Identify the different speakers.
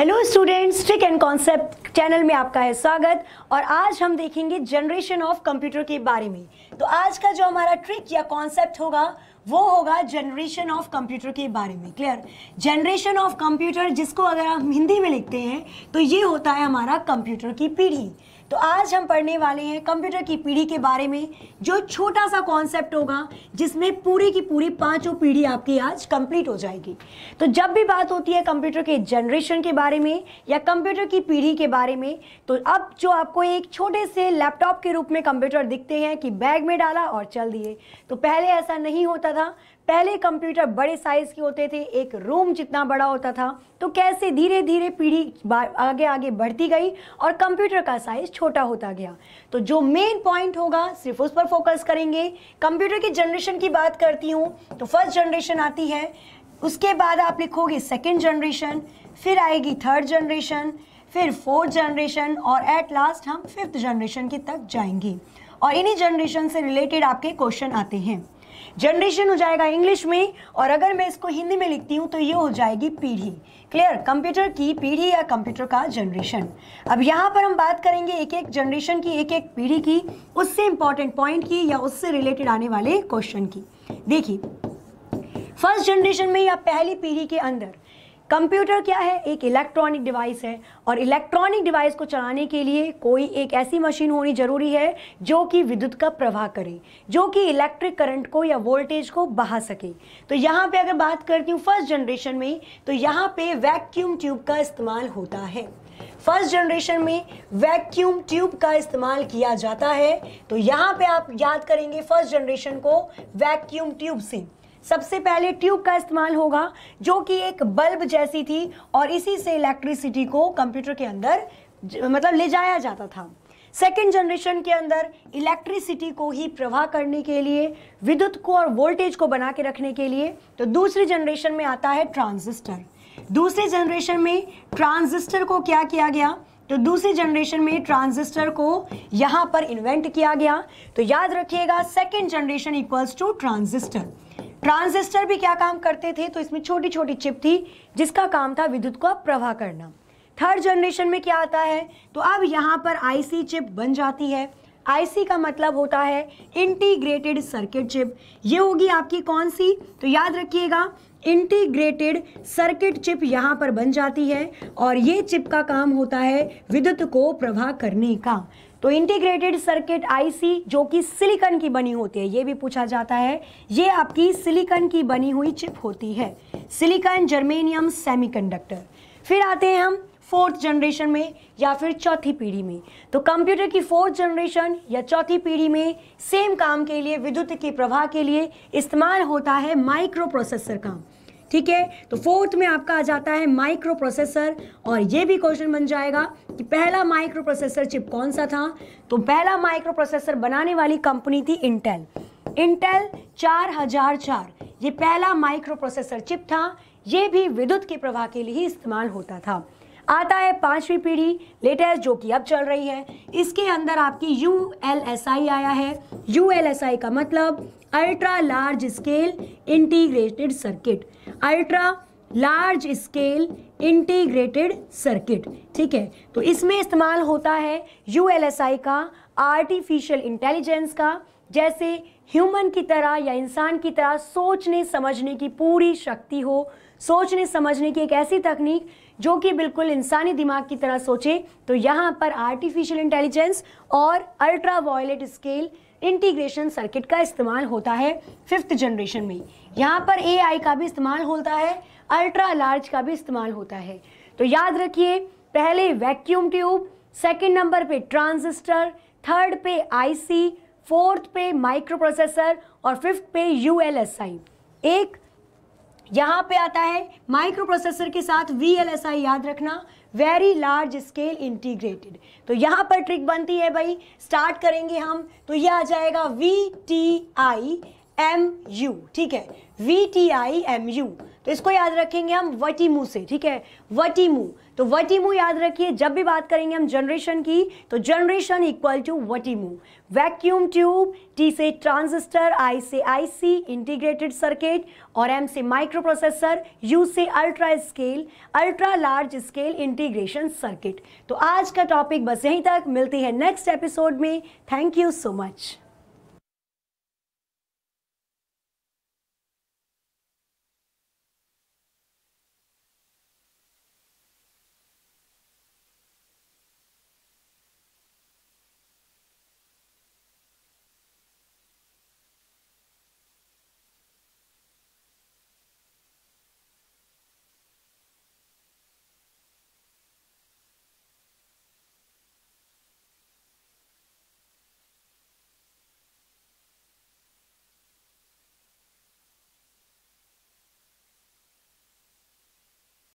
Speaker 1: hello students trick and concept channel में आपका है स्वागत और आज हम देखेंगे जनरेशन ऑफ कंप्यूटर के बारे में तो आज का जो हमारा ट्रिक या कॉन्सेप्ट होगा वो होगा जनरेशन ऑफ कंप्यूटर के बारे में क्लियर जनरेशन ऑफ कंप्यूटर जिसको अगर हम हिंदी में लिखते हैं तो ये होता है हमारा कंप्यूटर की पीढ़ी तो आज हम पढ़ने वाले हैं कंप्यूटर की पीढ़ी के बारे में जो छोटा सा कॉन्सेप्ट होगा जिसमें पूरी की पूरी पांचों पीढ़ी आपकी आज कंप्लीट हो जाएगी तो जब भी बात होती है कंप्यूटर के जनरेशन के बारे में या कंप्यूटर की पीढ़ी के बारे में तो अब जो आपको एक छोटे से लैपटॉप के रूप में कंप्यूटर दिखते हैं कि बैग में डाला और चल दिए तो पहले ऐसा नहीं होता था पहले कंप्यूटर बड़े साइज़ के होते थे एक रूम जितना बड़ा होता था तो कैसे धीरे धीरे पीढ़ी आगे आगे बढ़ती गई और कंप्यूटर का साइज़ छोटा होता गया तो जो मेन पॉइंट होगा सिर्फ उस पर फोकस करेंगे कंप्यूटर की जनरेशन की बात करती हूँ तो फर्स्ट जनरेशन आती है उसके बाद आप लिखोगे सेकेंड जनरेशन फिर आएगी थर्ड जनरेशन फिर फोर्थ जनरेशन और एट लास्ट हम फिफ्थ जनरेशन की तक जाएंगे और इन्हीं जनरेशन से रिलेटेड आपके क्वेश्चन आते हैं जनरेशन हो जाएगा इंग्लिश में और अगर मैं इसको हिंदी में लिखती हूँ तो ये हो जाएगी पीढ़ी क्लियर कंप्यूटर की पीढ़ी या कंप्यूटर का जनरेशन अब यहाँ पर हम बात करेंगे एक एक जनरेशन की एक एक पीढ़ी की उससे इंपॉर्टेंट पॉइंट की या उससे रिलेटेड आने वाले क्वेश्चन की देखिए फर्स्ट जनरेशन में या पहली पीढ़ी के अंदर कंप्यूटर क्या है एक इलेक्ट्रॉनिक डिवाइस है और इलेक्ट्रॉनिक डिवाइस को चलाने के लिए कोई एक ऐसी मशीन होनी ज़रूरी है जो कि विद्युत का प्रवाह करे जो कि इलेक्ट्रिक करंट को या वोल्टेज को बहा सके तो यहाँ पे अगर बात करती हूँ फर्स्ट जनरेशन में तो यहाँ पे वैक्यूम ट्यूब का इस्तेमाल होता है फर्स्ट जनरेशन में वैक्यूम ट्यूब का इस्तेमाल किया जाता है तो यहाँ पे आप याद करेंगे फर्स्ट जनरेशन को वैक्यूम ट्यूब से सबसे पहले ट्यूब का इस्तेमाल होगा जो कि एक बल्ब जैसी थी और इसी से इलेक्ट्रिसिटी को कंप्यूटर के अंदर मतलब ले जाया जाता था सेकेंड जनरेशन के अंदर इलेक्ट्रिसिटी को ही प्रवाह करने के लिए विद्युत को और वोल्टेज को बना के रखने के लिए तो दूसरी जनरेशन में आता है ट्रांजिस्टर दूसरे जनरेशन में ट्रांजिस्टर को क्या किया गया तो दूसरी जनरेशन में ट्रांजिस्टर को यहां पर इन्वेंट किया गया तो याद रखिएगा second generation equals to transistor transistor भी क्या काम करते थे तो इसमें छोटी छोटी चिप थी जिसका काम था विद्युत को प्रवाह करना थर्ड जनरेशन में क्या आता है तो अब यहाँ पर आईसी चिप बन जाती है आईसी का मतलब होता है इंटीग्रेटेड सर्किट चिप ये होगी आपकी कौन सी तो याद रखिएगा इंटीग्रेटेड सर्किट चिप यहाँ पर बन जाती है और ये चिप का काम होता है विद्युत को प्रवाह करने का तो इंटीग्रेटेड सर्किट आईसी जो कि सिलिकॉन की बनी होती है ये भी पूछा जाता है ये आपकी सिलिकॉन की बनी हुई चिप होती है सिलिकॉन जर्मेनियम सेमीकंडक्टर फिर आते हैं हम फोर्थ जनरेशन में या फिर चौथी पीढ़ी में तो कंप्यूटर की फोर्थ जनरेशन या चौथी पीढ़ी में सेम काम के लिए विद्युत के प्रवाह के लिए इस्तेमाल होता है माइक्रो प्रोसेसर का ठीक है तो फोर्थ में आपका आ जाता है माइक्रो प्रोसेसर और ये भी क्वेश्चन बन जाएगा कि पहला माइक्रो प्रोसेसर चिप कौन सा था तो पहला माइक्रो प्रोसेसर बनाने वाली कंपनी थी इंटेल इंटेल 4004 ये पहला माइक्रो प्रोसेसर चिप था ये भी विद्युत के प्रवाह के लिए ही इस्तेमाल होता था आता है पांचवी पीढ़ी लेटेस्ट जो कि अब चल रही है इसके अंदर आपकी यू आया है यू आई का मतलब ultra large scale integrated circuit ultra large scale integrated circuit ठीक है तो इसमें इस्तेमाल होता है यू का आर्टिफिशियल इंटेलिजेंस का जैसे ह्यूमन की तरह या इंसान की तरह सोचने समझने की पूरी शक्ति हो सोचने समझने की एक ऐसी तकनीक जो कि बिल्कुल इंसानी दिमाग की तरह सोचे तो यहाँ पर आर्टिफिशियल इंटेलिजेंस और ultra violet scale integration circuit का इस्तेमाल होता है फिफ्थ जनरेशन में यहाँ पर एआई का भी इस्तेमाल होता है अल्ट्रा लार्ज का भी इस्तेमाल होता है तो याद रखिए पहले वैक्यूम ट्यूब सेकेंड नंबर पर ट्रांजिस्टर थर्ड पे आईसी फोर्थ पे माइक्रो प्रोसेसर और फिफ्थ पे यूएलएसआई एक यहाँ पे आता है माइक्रो प्रोसेसर के साथ वी याद रखना वेरी लार्ज स्केल इंटीग्रेटेड तो यहाँ पर ट्रिक बनती है भाई स्टार्ट करेंगे हम तो ये आ जाएगा V T I M U ठीक है V T I M U तो इसको याद रखेंगे हम वटीमू से ठीक है वटीमू तो वटीमू याद रखिए जब भी बात करेंगे हम जनरेशन की तो generation equal to VTIMU vacuum tube T से ट्रांजिस्टर आई से आईसी इंटीग्रेटेड सर्किट और एम से माइक्रो प्रोसेसर यू से ultra scale ultra large scale integration circuit तो आज का टॉपिक बस यहीं तक मिलती है नेक्स्ट एपिसोड में थैंक यू सो मच